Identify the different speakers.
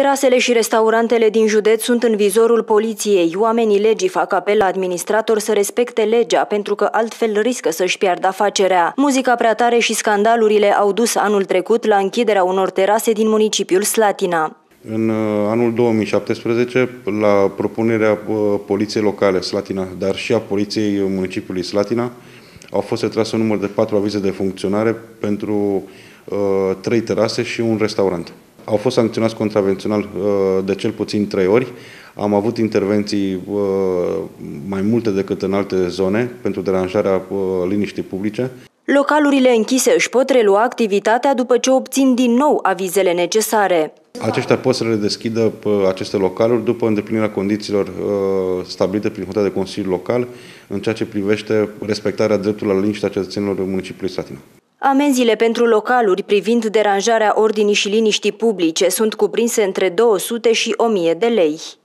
Speaker 1: Terasele și restaurantele din județ sunt în vizorul poliției. Oamenii legii fac apel la administrator să respecte legea, pentru că altfel riscă să-și piardă afacerea. Muzica prea tare și scandalurile au dus anul trecut la închiderea unor terase din municipiul Slatina.
Speaker 2: În uh, anul 2017, la propunerea uh, poliției locale Slatina, dar și a poliției municipiului Slatina, au fost retrase un număr de patru avize de funcționare pentru uh, trei terase și un restaurant au fost sancționați contravențional uh, de cel puțin trei ori. Am avut intervenții uh, mai multe decât în alte zone pentru deranjarea uh, liniștii publice.
Speaker 1: Localurile închise își pot relua activitatea după ce obțin din nou avizele necesare.
Speaker 2: Aceștia pot să le deschidă aceste localuri după îndeplinirea condițiilor stabilite prin hotărâre de Consiliul Local în ceea ce privește respectarea dreptului la liniștea cetățenilor municipiului Satina.
Speaker 1: Amenziile pentru localuri privind deranjarea ordinii și liniștii publice sunt cuprinse între 200 și 1000 de lei.